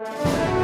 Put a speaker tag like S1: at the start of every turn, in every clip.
S1: you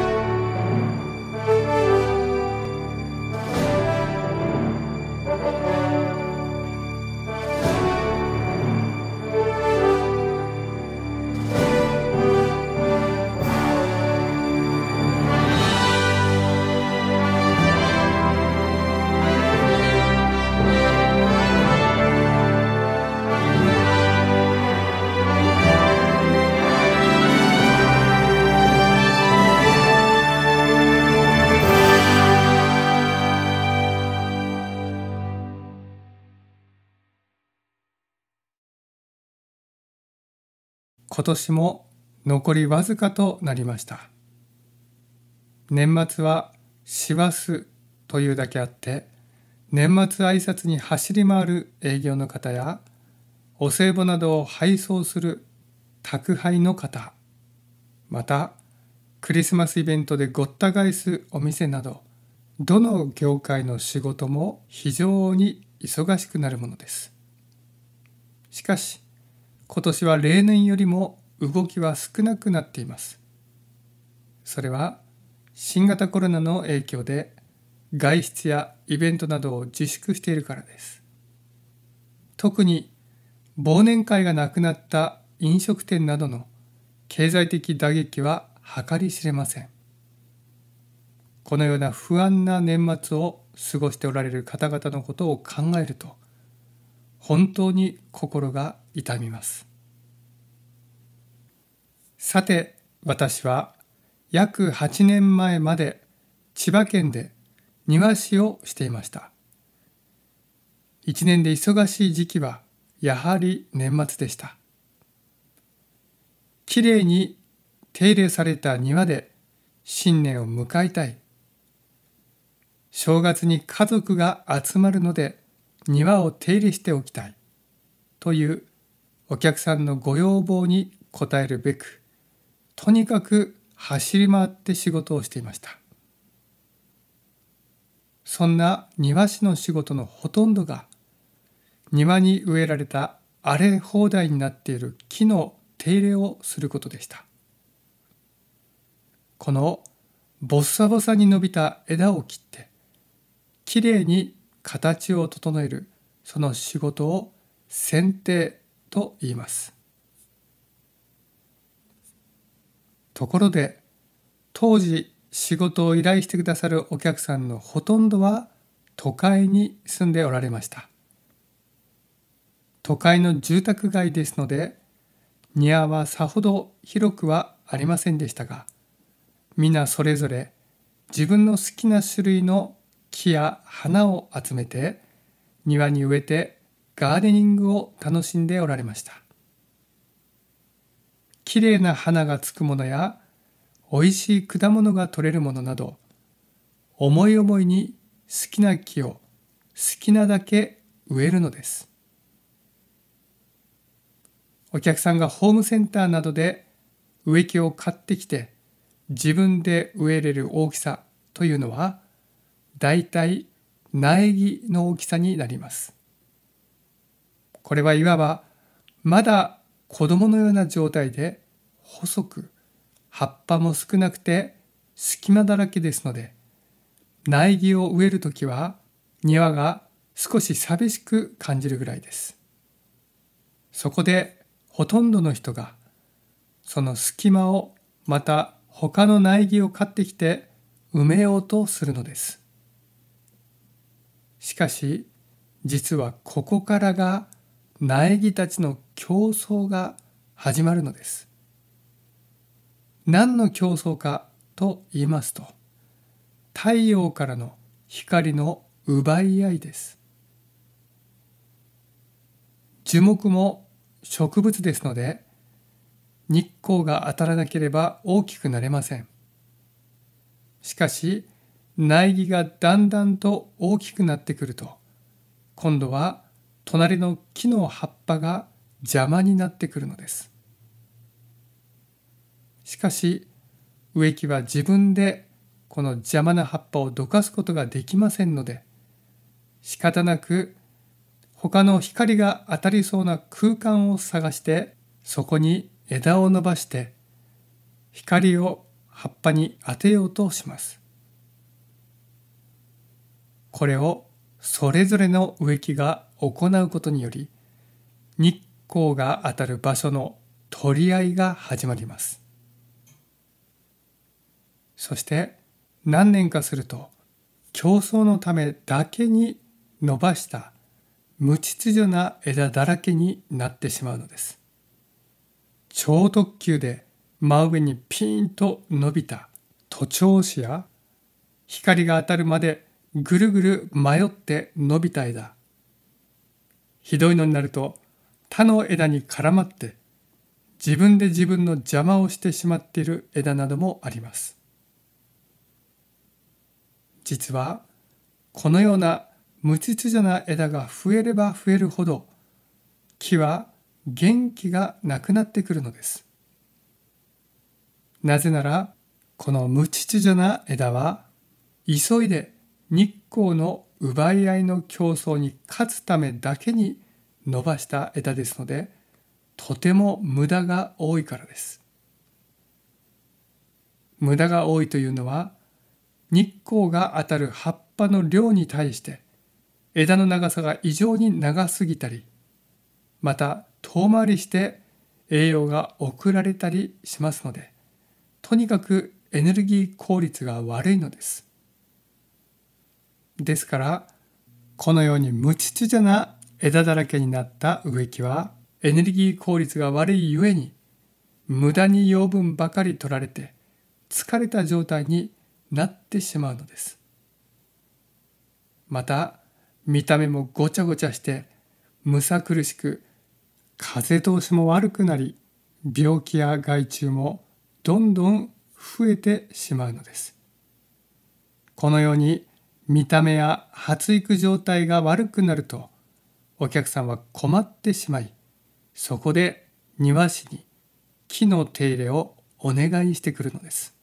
S1: 今年も残りわずかとなりました。年末は師走というだけあって、年末挨拶に走り回る営業の方や、お歳暮などを配送する宅配の方、また、クリスマスイベントでごった返すお店など、どの業界の仕事も非常に忙しくなるものです。しかし、今年は例年よりも動きは少なくなっています。それは新型コロナの影響で外出やイベントなどを自粛しているからです。特に忘年会がなくなった飲食店などの経済的打撃は計り知れません。このような不安な年末を過ごしておられる方々のことを考えると本当に心が痛みますさて私は約8年前まで千葉県で庭師をしていました一年で忙しい時期はやはり年末でしたきれいに手入れされた庭で新年を迎えたい正月に家族が集まるので庭を手入れしておきたいというお客さんのご要望に応えるべくとにかく走り回って仕事をしていましたそんな庭師の仕事のほとんどが庭に植えられた荒れ放題になっている木の手入れをすることでしたこのボッサボサに伸びた枝を切ってきれいに形を整えるその仕事を剪定と言います。ところで当時仕事を依頼してくださるお客さんのほとんどは都会に住んでおられました都会の住宅街ですので庭はさほど広くはありませんでしたが皆それぞれ自分の好きな種類の木や花を集めて庭に植えてガーデニングを楽しんでおられました。きれいな花がつくものや、おいしい果物が取れるものなど、思い思いに好きな木を好きなだけ植えるのです。お客さんがホームセンターなどで植木を買ってきて自分で植えれる大きさというのはだいたい苗木の大きさになります。これはいわばまだ子供のような状態で細く葉っぱも少なくて隙間だらけですので苗木を植えるときは庭が少し寂しく感じるぐらいです。そこでほとんどの人がその隙間をまた他の苗木を買ってきて埋めようとするのです。しかし実はここからが苗木たちの競争が始まるのです。何の競争かと言いますと太陽からの光の奪い合いです樹木も植物ですので日光が当たらなければ大きくなれませんしかし苗木がだんだんと大きくなってくると今度は隣の木の葉っぱが邪魔になってくるのです。しかし植木は自分でこの邪魔な葉っぱをどかすことができませんので仕方なく他の光が当たりそうな空間を探してそこに枝を伸ばして光を葉っぱに当てようとします。これをそれぞれの植木が行うことにより日光が当たる場所の取り合いが始まりますそして何年かすると競争のためだけに伸ばした無秩序な枝だらけになってしまうのです超特急で真上にピンと伸びた徒長枝や光が当たるまでぐるぐる迷って伸びた枝ひどいのになると他の枝に絡まって自分で自分の邪魔をしてしまっている枝などもあります。実はこのような無秩序な枝が増えれば増えるほど木は元気がなくなってくるのです。なぜならこの無秩序な枝は急いで日光の奪い合いの競争に勝つためだけに伸ばした枝ですのでとても無駄が多いからです無駄が多いというのは日光が当たる葉っぱの量に対して枝の長さが異常に長すぎたりまた遠回りして栄養が送られたりしますのでとにかくエネルギー効率が悪いのですですからこのように無秩序な枝だらけになった植木はエネルギー効率が悪いゆえに無駄に養分ばかり取られて疲れた状態になってしまうのです。また見た目もごちゃごちゃしてむさ苦しく風通しも悪くなり病気や害虫もどんどん増えてしまうのです。このように見た目や発育状態が悪くなるとお客さんは困ってしまいそこで庭師に木の手入れをお願いしてくるのです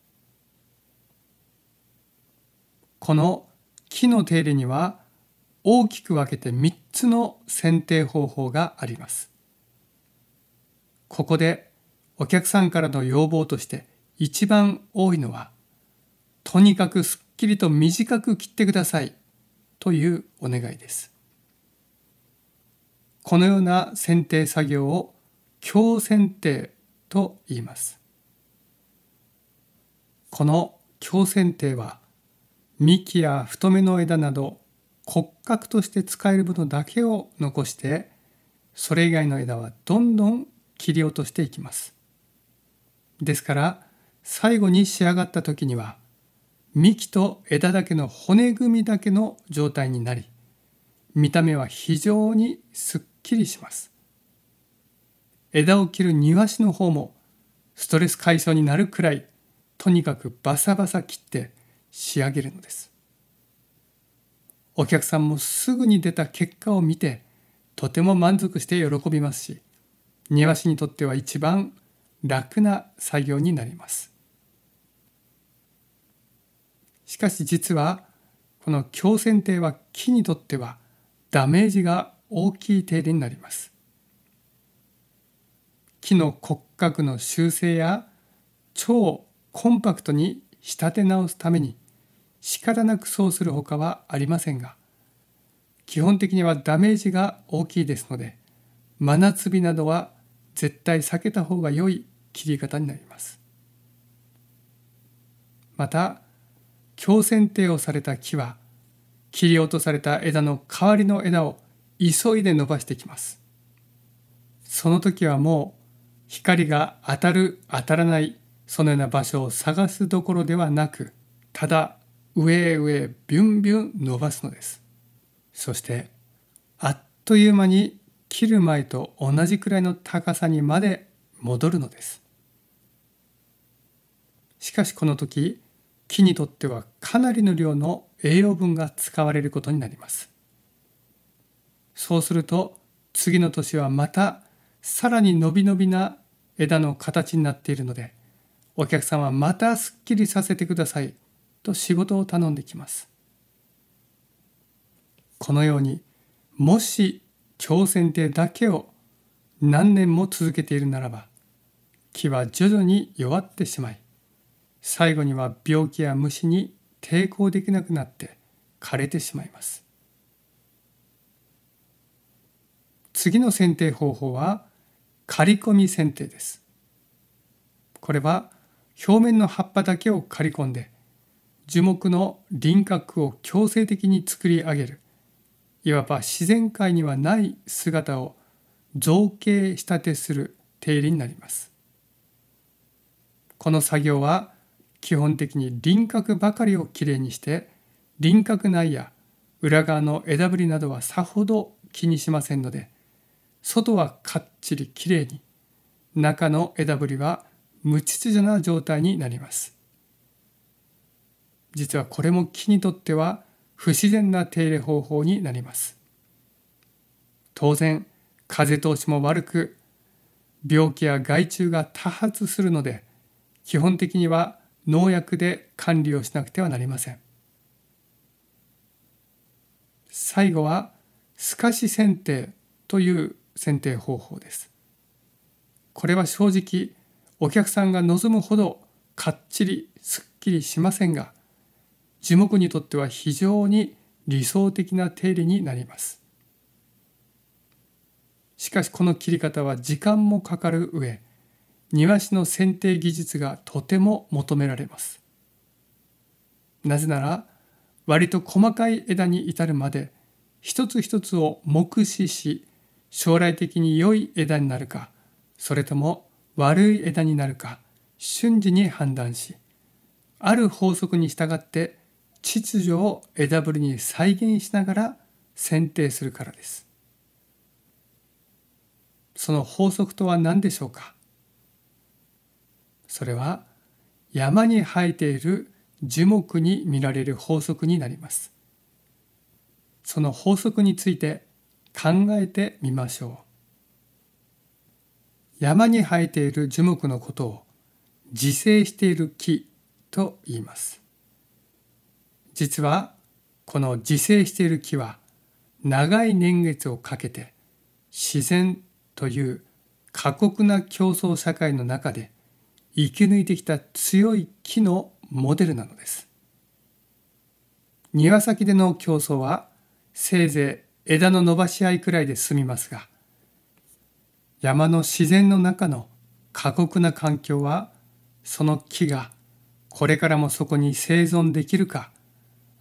S1: この木の手入れには大きく分けて3つの選定方法がありますここでお客さんからの要望として一番多いのはとにかくすっきりと短く切ってくださいというお願いです。このような剪定作業を強剪定と言います。この強剪定は幹や太めの枝など骨格として使えるものだけを残してそれ以外の枝はどんどん切り落としていきます。ですから最後に仕上がった時には幹と枝だけの骨組みだけの状態になり見た目は非常にすっきりします枝を切る庭師の方もストレス解消になるくらいとにかくバサバサ切って仕上げるのですお客さんもすぐに出た結果を見てとても満足して喜びますし庭師にとっては一番楽な作業になりますしかし実はこの強剪定は木にとってはダメージが大きい定理になります。木の骨格の修正や超コンパクトに仕立て直すために仕方なくそうするほかはありませんが基本的にはダメージが大きいですので真夏日などは絶対避けた方が良い切り方になります。また強剪定をされた木は切り落とされた枝の代わりの枝を急いで伸ばしてきます。その時はもう光が当たる当たらないそのような場所を探すどころではなくただ上へ上へビュンビュン伸ばすのです。そしてあっという間に切る前と同じくらいの高さにまで戻るのです。しかしこの時木にとってはかなりの量の栄養分が使われることになりますそうすると次の年はまたさらに伸び伸びな枝の形になっているのでお客さんはまたすっきりさせてくださいと仕事を頼んできますこのようにもし強剪定だけを何年も続けているならば木は徐々に弱ってしまい最後には病気や虫に抵抗できなくなって枯れてしまいます次の剪定方法は刈り込み剪定ですこれは表面の葉っぱだけを刈り込んで樹木の輪郭を強制的に作り上げるいわば自然界にはない姿を造形仕立てする手入れになりますこの作業は基本的に輪郭ばかりをきれいにして輪郭内や裏側の枝ぶりなどはさほど気にしませんので外はかっちりきれいに中の枝ぶりは無秩序な状態になります実はこれも木にとっては不自然な手入れ方法になります当然風通しも悪く病気や害虫が多発するので基本的には農薬で管理をしなくてはなりません最後は透かし剪定という剪定方法ですこれは正直お客さんが望むほどかっちりすっきりしませんが樹木にとっては非常に理想的な手入れになりますしかしこの切り方は時間もかかる上庭師の剪定技術がとても求められます。なぜなら割と細かい枝に至るまで一つ一つを目視し将来的に良い枝になるかそれとも悪い枝になるか瞬時に判断しある法則に従って秩序を枝ぶりに再現しながら剪定するからです。その法則とは何でしょうかそれは山に生えている樹木に見られる法則になりますその法則について考えてみましょう山に生えている樹木のことを自生している木と言います実はこの自生している木は長い年月をかけて自然という過酷な競争社会の中で生き抜いてきた強い木のモデルなのです庭先での競争はせいぜい枝の伸ばし合いくらいで済みますが山の自然の中の過酷な環境はその木がこれからもそこに生存できるか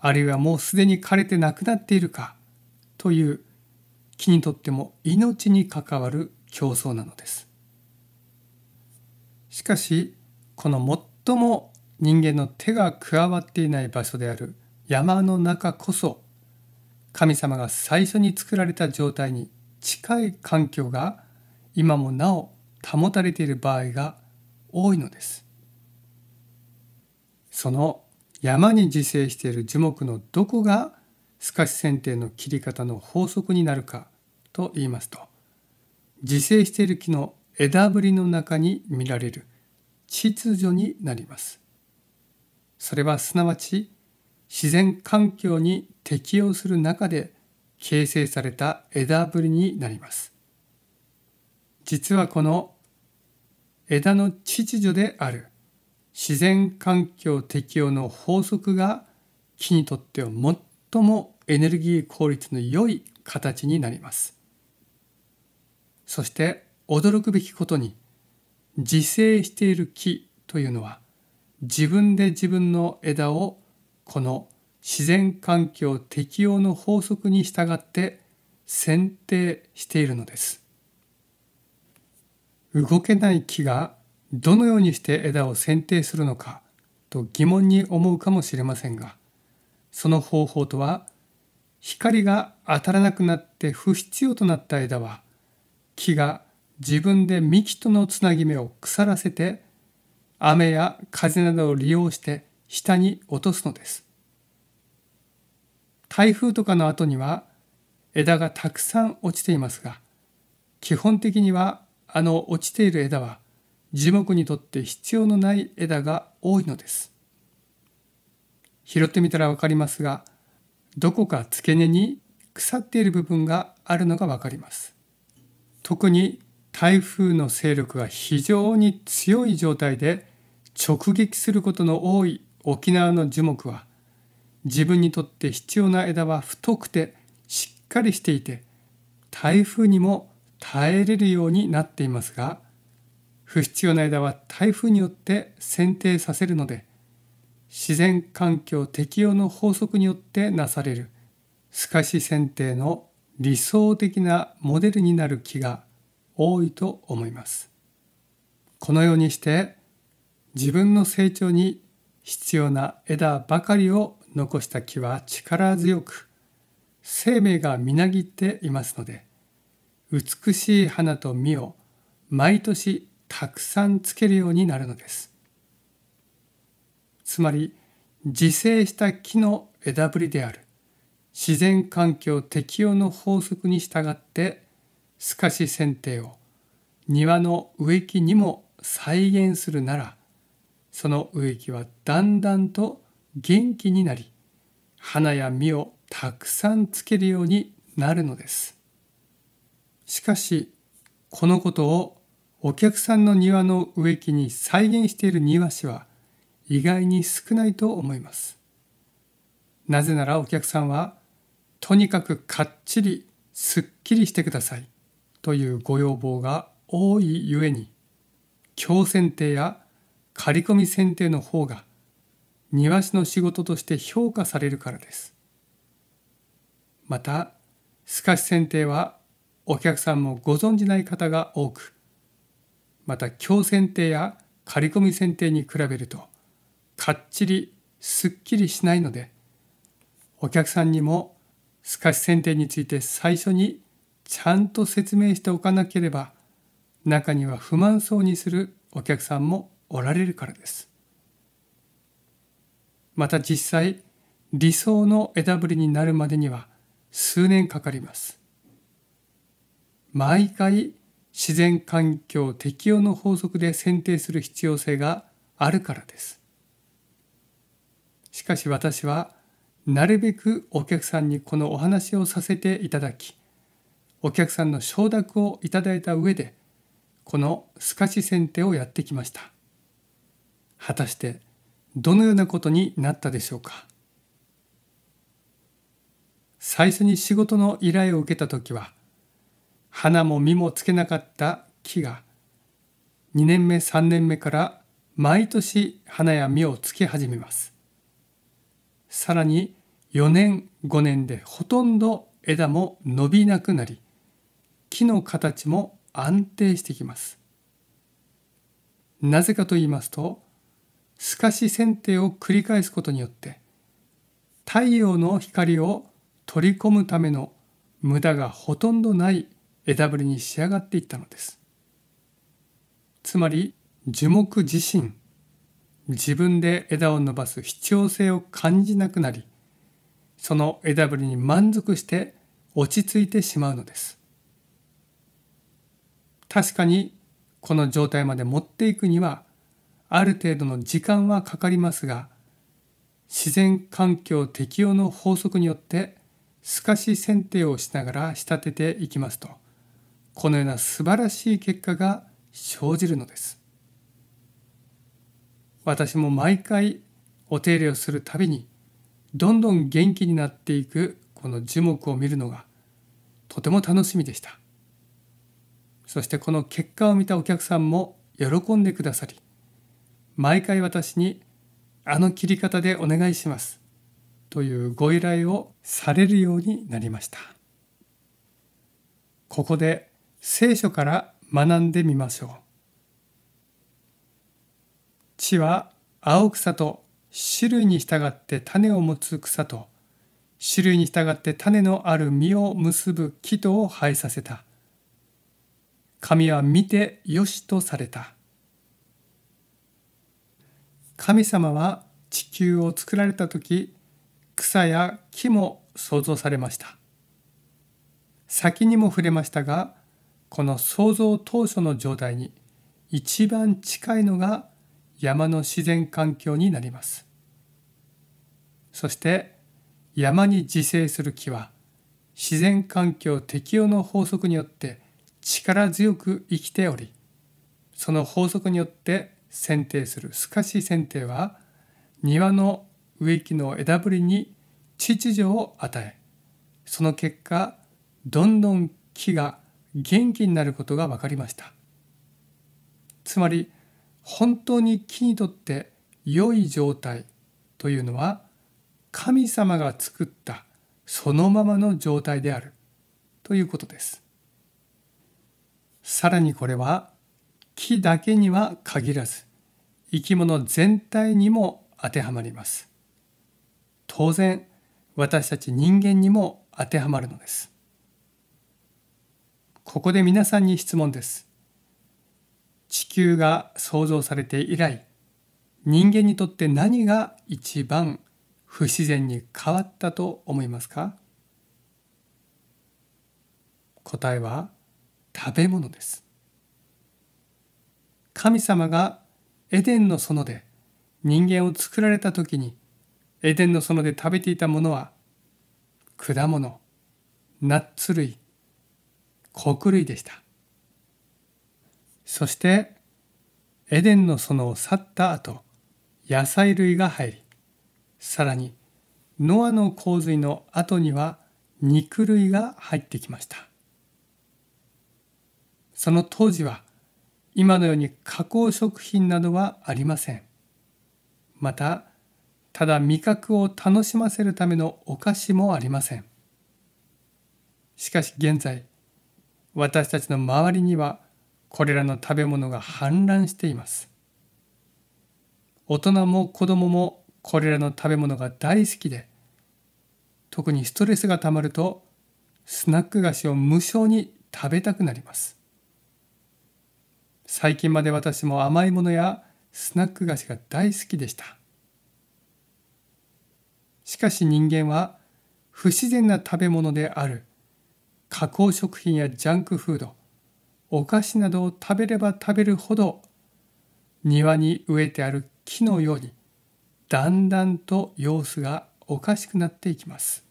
S1: あるいはもうすでに枯れてなくなっているかという木にとっても命に関わる競争なのです。しかしこの最も人間の手が加わっていない場所である山の中こそ神様が最初に作られた状態に近い環境が今もなお保たれている場合が多いのです。その山に自生している樹木のどこが透かし剪定の切り方の法則になるかと言いますと自生している木の枝ぶりの中に見られる秩序になります。それはすなわち自然環境に適応する中で形成された枝ぶりになります。実はこの枝の秩序である自然環境適応の法則が木にとっては最もエネルギー効率の良い形になります。そして驚くべきことに自生している木というのは自分で自分の枝をこの自然環境適応の法則に従って剪定しているのです動けない木がどのようにして枝を剪定するのかと疑問に思うかもしれませんがその方法とは光が当たらなくなって不必要となった枝は木が自分で幹とのつなぎ目を腐らせて雨や風などを利用して下に落とすのです。台風とかの後には枝がたくさん落ちていますが基本的にはあの落ちている枝は樹木にとって必要のない枝が多いのです。拾ってみたらわかりますがどこか付け根に腐っている部分があるのがわかります。特に台風の勢力が非常に強い状態で直撃することの多い沖縄の樹木は自分にとって必要な枝は太くてしっかりしていて台風にも耐えれるようになっていますが不必要な枝は台風によって剪定させるので自然環境適用の法則によってなされる透かし剪定の理想的なモデルになる木が多いと思います。このようにして自分の成長に必要な枝ばかりを残した木は力強く生命がみなぎっていますので美しい花と実を毎年たくさんつけるようになるのです。つまり自生した木の枝ぶりである自然環境適応の法則に従って透かし剪定を庭の植木にも再現するならその植木はだんだんと元気になり花や実をたくさんつけるようになるのですしかしこのことをお客さんの庭の植木に再現している庭師は意外に少ないと思いますなぜならお客さんはとにかくかっちりすっきりしてくださいというご要望が多いゆえに強剪定や刈り込み剪定の方が庭師の仕事として評価されるからです。また透かし剪定はお客さんもご存じない方が多くまた強剪定や刈り込み剪定に比べるとかっちりすっきりしないのでお客さんにも透かし剪定について最初にちゃんと説明しておかなければ中には不満そうにするお客さんもおられるからです。また実際理想の枝ぶりになるまでには数年かかります。毎回自然環境適用の法則で選定する必要性があるからです。しかし私はなるべくお客さんにこのお話をさせていただきお客さんの承諾をいただいた上でこの透かし剪定をやってきました果たしてどのようなことになったでしょうか最初に仕事の依頼を受けた時は花も実もつけなかった木が2年目3年目から毎年花や実をつけ始めますさらに4年5年でほとんど枝も伸びなくなり木の形も安定してきます。なぜかと言いますと透かし剪定を繰り返すことによって太陽の光を取り込むための無駄がほとんどない枝ぶりに仕上がっていったのです。つまり樹木自身自分で枝を伸ばす必要性を感じなくなりその枝ぶりに満足して落ち着いてしまうのです。確かにこの状態まで持っていくにはある程度の時間はかかりますが自然環境適応の法則によって透かし剪定をしながら仕立てていきますとこのような素晴らしい結果が生じるのです私も毎回お手入れをするたびにどんどん元気になっていくこの樹木を見るのがとても楽しみでしたそしてこの結果を見たお客さんも喜んでくださり毎回私に「あの切り方でお願いします」というご依頼をされるようになりましたここで聖書から学んでみましょう地は青草と種類に従って種を持つ草と種類に従って種のある実を結ぶ木とを生えさせた。神は見てよしとされた。神様は地球を作られた時草や木も創造されました先にも触れましたがこの創造当初の状態に一番近いのが山の自然環境になりますそして山に自生する木は自然環境適応の法則によって力強く生きておりその法則によって剪定する透かし剪定は庭の植木の枝ぶりに秩序を与えその結果どんどん木が元気になることが分かりましたつまり本当に木にとって良い状態というのは神様が作ったそのままの状態であるということですさらにこれは木だけには限らず生き物全体にも当てはまります。当然私たち人間にも当てはまるのです。ここで皆さんに質問です。地球が創造されて以来人間にとって何が一番不自然に変わったと思いますか答えは食べ物です。神様がエデンの園で人間を作られた時にエデンの園で食べていたものは果物ナッツ類穀類でしたそしてエデンの園を去った後野菜類が入りさらにノアの洪水の後には肉類が入ってきましたその当時は今のように加工食品などはありませんまたただ味覚を楽しませるためのお菓子もありませんしかし現在私たちの周りにはこれらの食べ物が氾濫しています大人も子供もこれらの食べ物が大好きで特にストレスがたまるとスナック菓子を無償に食べたくなります最近まで私も甘いものやスナック菓子が大好きでした。しかし人間は不自然な食べ物である加工食品やジャンクフード、お菓子などを食べれば食べるほど庭に植えてある木のようにだんだんと様子がおかしくなっていきます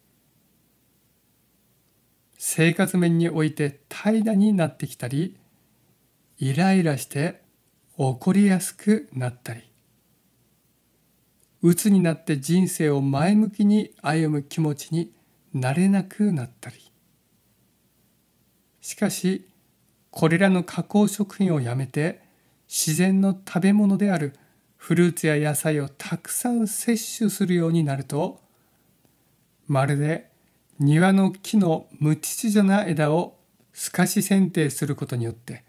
S1: 生活面において怠惰になってきたりイライラして怒りやすくなったり鬱になって人生を前向きに歩む気持ちになれなくなったりしかしこれらの加工食品をやめて自然の食べ物であるフルーツや野菜をたくさん摂取するようになるとまるで庭の木の無秩序な枝を透かし剪定することによって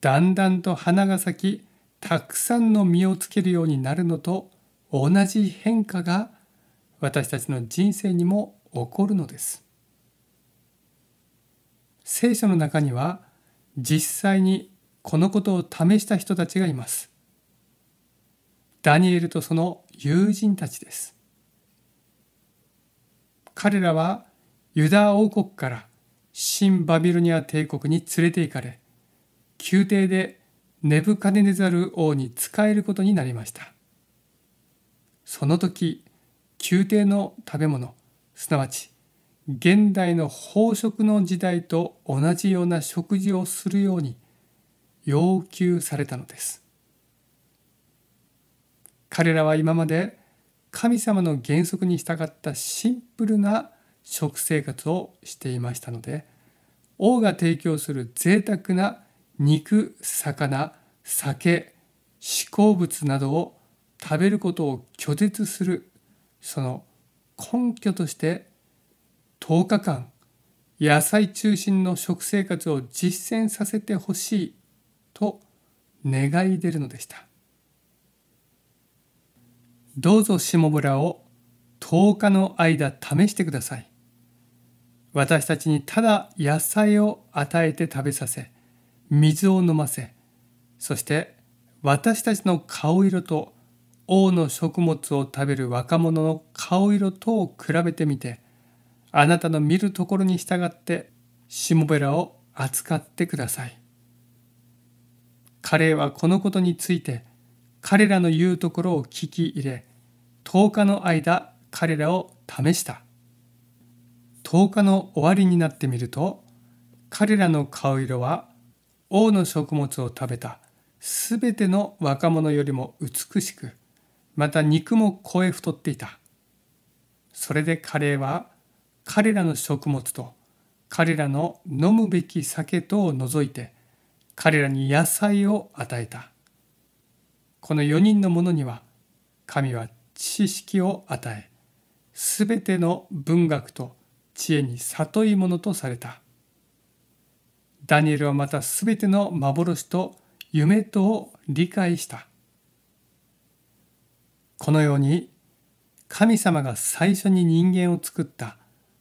S1: だんだんと花が咲きたくさんの実をつけるようになるのと同じ変化が私たちの人生にも起こるのです聖書の中には実際にこのことを試した人たちがいますダニエルとその友人たちです彼らはユダ王国から新バビロニア帝国に連れて行かれ宮廷でネブカデネザル王に仕えることになりましたその時宮廷の食べ物すなわち現代の飽食の時代と同じような食事をするように要求されたのです彼らは今まで神様の原則に従ったシンプルな食生活をしていましたので王が提供する贅沢な肉、魚、酒、思考物などを食べることを拒絶するその根拠として10日間野菜中心の食生活を実践させてほしいと願い出るのでしたどうぞ下村を10日の間試してください私たちにただ野菜を与えて食べさせ水を飲ませそして私たちの顔色と王の食物を食べる若者の顔色とを比べてみてあなたの見るところに従ってしもべらを扱ってください。彼はこのことについて彼らの言うところを聞き入れ10日の間彼らを試した10日の終わりになってみると彼らの顔色は王の食物を食べたすべての若者よりも美しくまた肉も肥え太っていたそれでカレーは彼らの食物と彼らの飲むべき酒とを除いて彼らに野菜を与えたこの4人の者には神は知識を与えすべての文学と知恵に悟いものとされた。ダニエルはまた全ての幻と夢とを理解した。このように神様が最初に人間を作った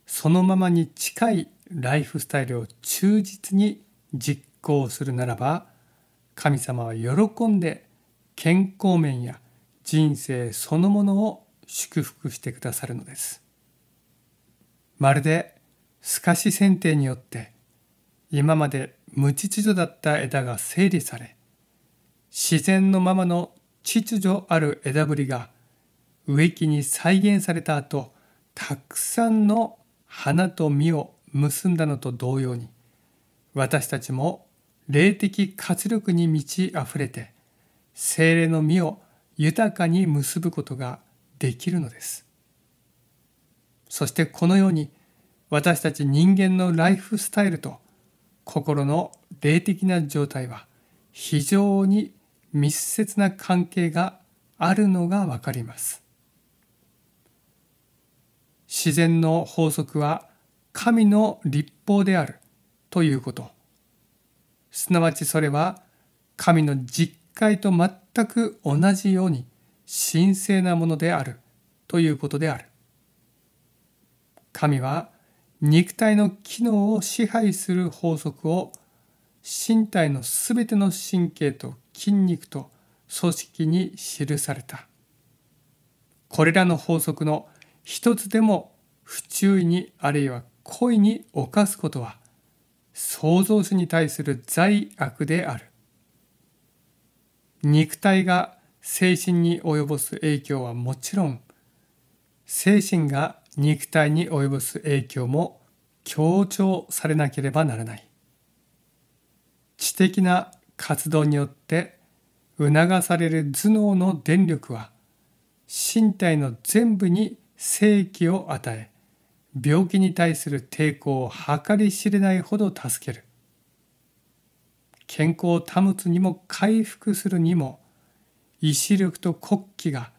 S1: そのままに近いライフスタイルを忠実に実行するならば神様は喜んで健康面や人生そのものを祝福してくださるのです。まるで透かし剪定によって今まで無秩序だった枝が整理され自然のままの秩序ある枝ぶりが植木に再現された後たくさんの花と実を結んだのと同様に私たちも霊的活力に満ち溢れて精霊の実を豊かに結ぶことができるのです。そしてこのように私たち人間のライフスタイルと心の霊的な状態は非常に密接な関係があるのがわかります。自然の法則は神の立法であるということ。すなわちそれは神の実会と全く同じように神聖なものであるということである。神は肉体の機能を支配する法則を身体のすべての神経と筋肉と組織に記された。これらの法則の一つでも不注意にあるいは故意に犯すことは創造主に対する罪悪である。肉体が精神に及ぼす影響はもちろん精神が肉体に及ぼす影響も強調されなければならない知的な活動によって促される頭脳の電力は身体の全部に正気を与え病気に対する抵抗を計り知れないほど助ける健康を保つにも回復するにも意志力と国旗が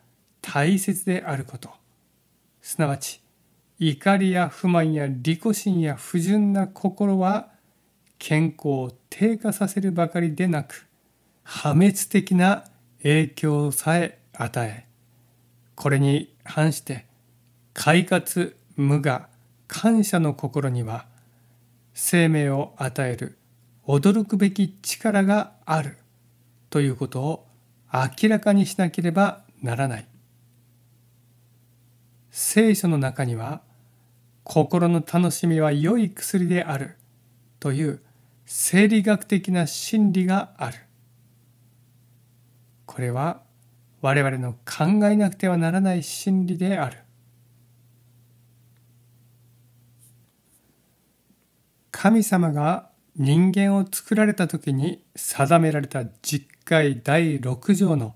S1: 大切であることすなわち怒りや不満や利己心や不純な心は健康を低下させるばかりでなく破滅的な影響さえ与えこれに反して快活無我感謝の心には生命を与える驚くべき力があるということを明らかにしなければならない聖書の中には心の楽しみは良い薬であるという生理学的な真理がある。これは我々の考えなくてはならない真理である。神様が人間を作られた時に定められた実会第6条の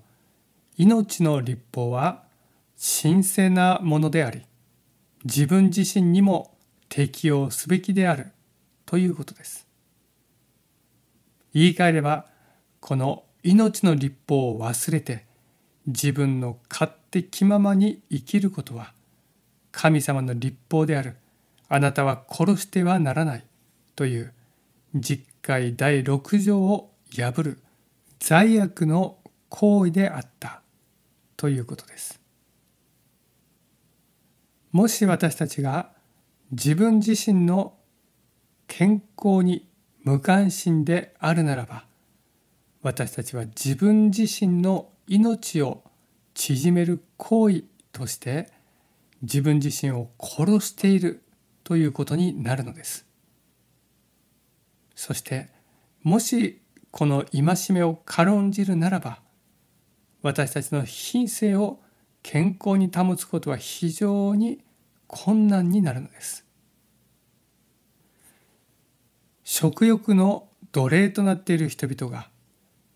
S1: 命の立法は神聖なものであり自分自身にも適用すべきであるということです。言い換えればこの命の立法を忘れて自分の勝手気ままに生きることは神様の立法であるあなたは殺してはならないという実会第6条を破る罪悪の行為であったということです。もし私たちが自分自身の健康に無関心であるならば私たちは自分自身の命を縮める行為として自分自身を殺しているということになるのですそしてもしこの戒めを軽んじるならば私たちの品性を健康に保つことは非常に困難になるのです食欲の奴隷となっている人々が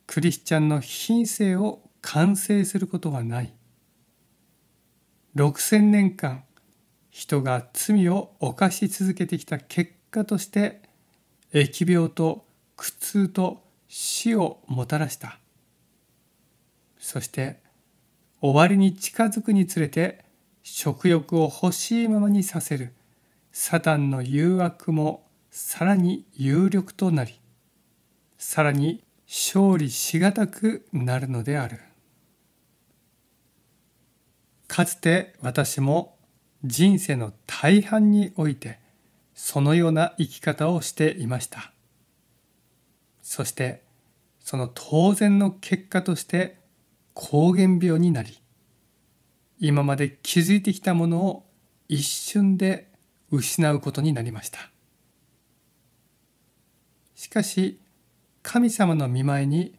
S1: クリスチャンの品性を完成することはない6,000年間人が罪を犯し続けてきた結果として疫病と苦痛と死をもたらしたそして終わりに近づくにつれて食欲を欲しいままにさせるサタンの誘惑もさらに有力となりさらに勝利しがたくなるのであるかつて私も人生の大半においてそのような生き方をしていましたそしてその当然の結果として膠原病になり今まで築いてきたものを一瞬で失うことになりましたしかし神様の見前に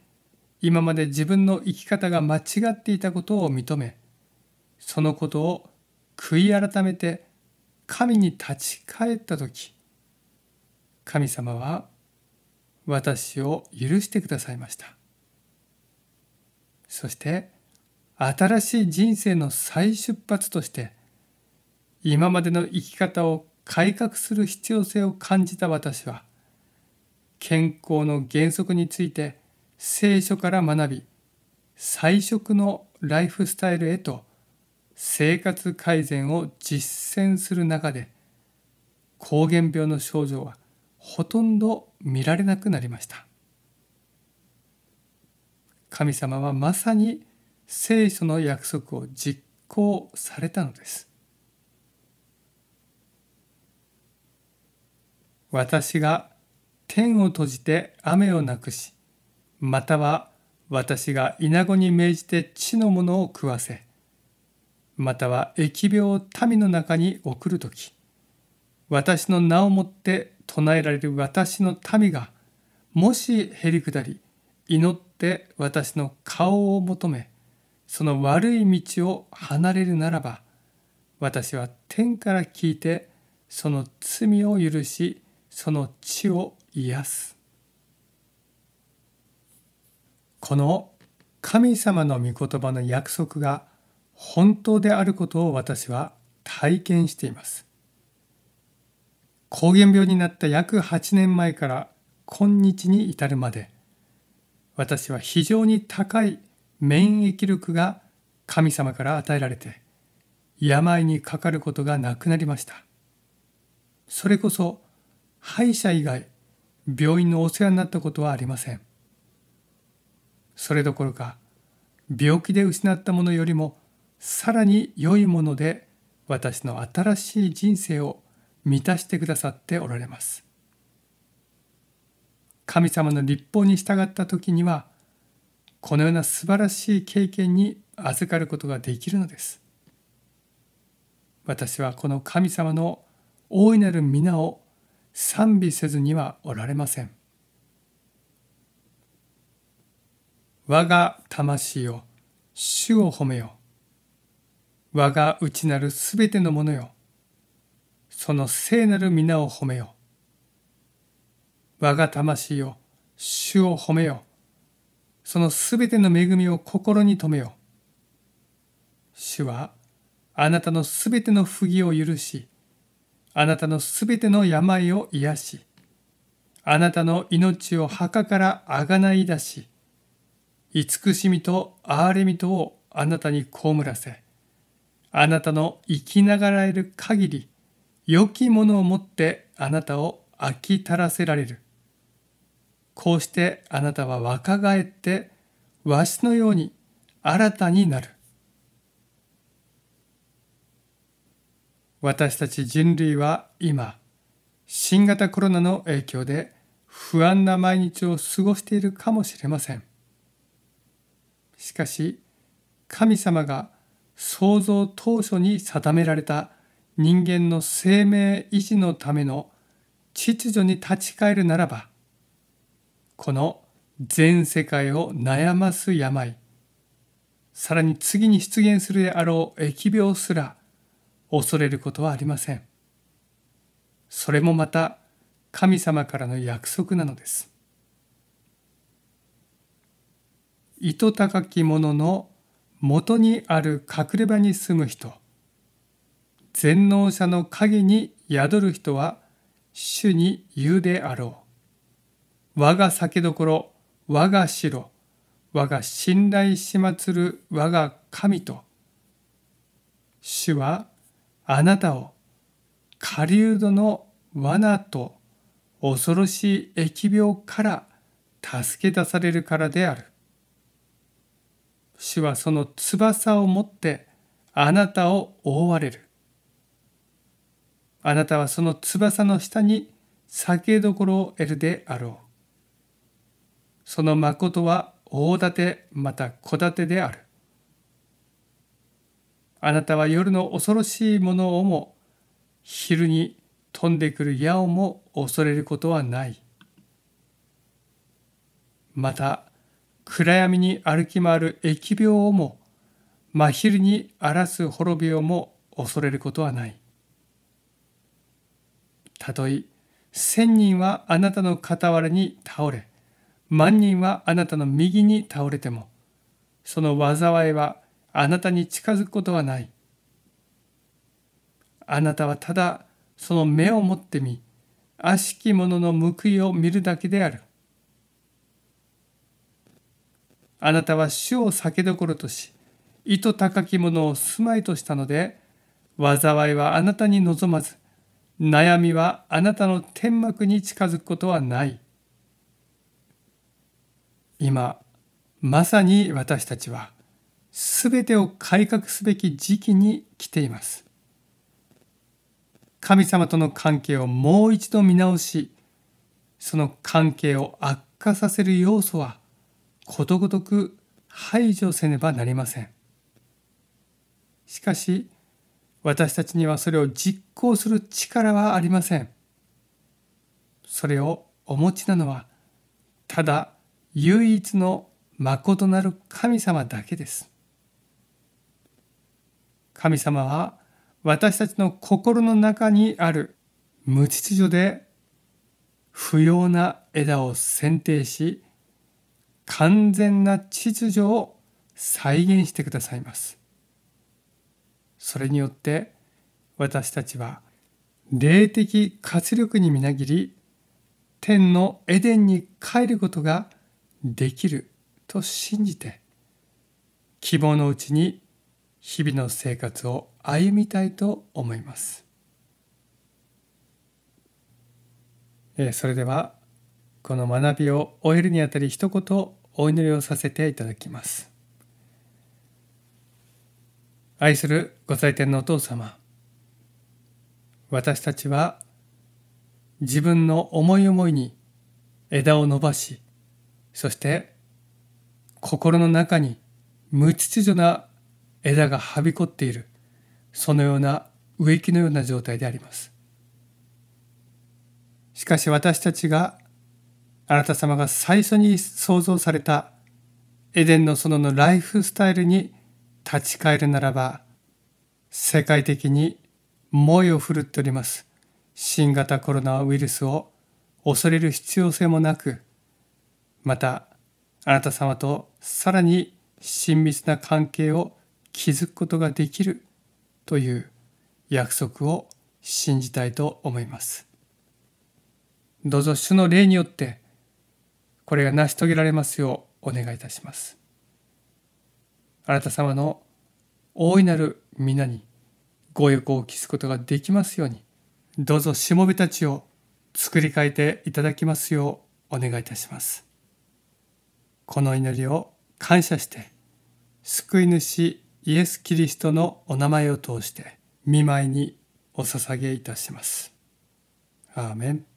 S1: 今まで自分の生き方が間違っていたことを認めそのことを悔い改めて神に立ち返った時神様は私を許してくださいましたそして新しい人生の再出発として今までの生き方を改革する必要性を感じた私は健康の原則について聖書から学び菜食のライフスタイルへと生活改善を実践する中で膠原病の症状はほとんど見られなくなりました。神様はまさに聖書の約束を実行されたのです。私が天を閉じて雨をなくし、または私が稲子に命じて地のものを食わせ、または疫病を民の中に送るとき、私の名をもって唱えられる私の民が、もしへりくだり、祈ってって私の顔を求めその悪い道を離れるならば私は天から聞いてその罪を許しその地を癒すこの神様の御言葉の約束が本当であることを私は体験しています膠原病になった約8年前から今日に至るまで私は非常に高い免疫力が神様から与えられて病にかかることがなくなりましたそれこそ歯医者以外病院のお世話になったことはありませんそれどころか病気で失ったものよりもさらに良いもので私の新しい人生を満たしてくださっておられます神様の立法に従った時にはこのような素晴らしい経験に預かることができるのです私はこの神様の大いなる皆を賛美せずにはおられません我が魂よ主を褒めよ我が内なるすべてのものよその聖なる皆を褒めよ我が魂よ、主を褒めよ。そのすべての恵みを心に留めよ。主は、あなたのすべての不義を許し、あなたのすべての病を癒し、あなたの命を墓からあがない出し、慈しみと憐れみとをあなたに被らせ、あなたの生きながらえる限り、良きものをもってあなたを飽き足らせられる。こうしてあなたは若返ってわしのように新たになる。私たち人類は今新型コロナの影響で不安な毎日を過ごしているかもしれません。しかし神様が創造当初に定められた人間の生命維持のための秩序に立ち返るならばこの全世界を悩ます病さらに次に出現するであろう疫病すら恐れることはありませんそれもまた神様からの約束なのです糸高き者の元にある隠れ場に住む人全能者の陰に宿る人は主に言うであろう我が酒どころ、我が城、我が信頼しまつる我が神と、主はあなたを狩人の罠と恐ろしい疫病から助け出されるからである。主はその翼を持ってあなたを覆われる。あなたはその翼の下に酒どころを得るであろう。その誠は大館また小館である。あなたは夜の恐ろしいものをも、昼に飛んでくる矢をも恐れることはない。また、暗闇に歩き回る疫病をも、真昼に荒らす滅びをも恐れることはない。たとえ千人はあなたの傍らに倒れ、万人はあなたの右に倒れても、その災いはあなたに近づくことはない。あなたはただその目を持ってみ、悪しき者の報いを見るだけである。あなたは主を酒どころとし、図高き者を住まいとしたので、災いはあなたに望まず、悩みはあなたの天幕に近づくことはない。今まさに私たちは全てを改革すべき時期に来ています神様との関係をもう一度見直しその関係を悪化させる要素はことごとく排除せねばなりませんしかし私たちにはそれを実行する力はありませんそれをお持ちなのはただ唯一のとなる神様だけです。神様は私たちの心の中にある無秩序で不要な枝を剪定し完全な秩序を再現してくださいます。それによって私たちは霊的活力にみなぎり天のエデンに帰ることができると信じて希望のうちに日々の生活を歩みたいと思います。えそれではこの学びを終えるにあたり一言お祈りをさせていただきます。愛するご在天のお父様私たちは自分の思い思いに枝を伸ばしそして心の中に無秩序な枝がはびこっているそのような植木のような状態でありますしかし私たちがあなた様が最初に創造されたエデンの園のライフスタイルに立ち返るならば世界的に猛威を振るっております新型コロナウイルスを恐れる必要性もなくまたあなた様とさらに親密な関係を築くことができるという約束を信じたいと思います。どうぞ主の霊によってこれが成し遂げられますようお願いいたします。あなた様の大いなる皆にご欲を期すことができますようにどうぞしもべたちを作り変えていただきますようお願いいたします。この祈りを感謝して救い主イエス・キリストのお名前を通して見舞いにお捧げいたします。アーメン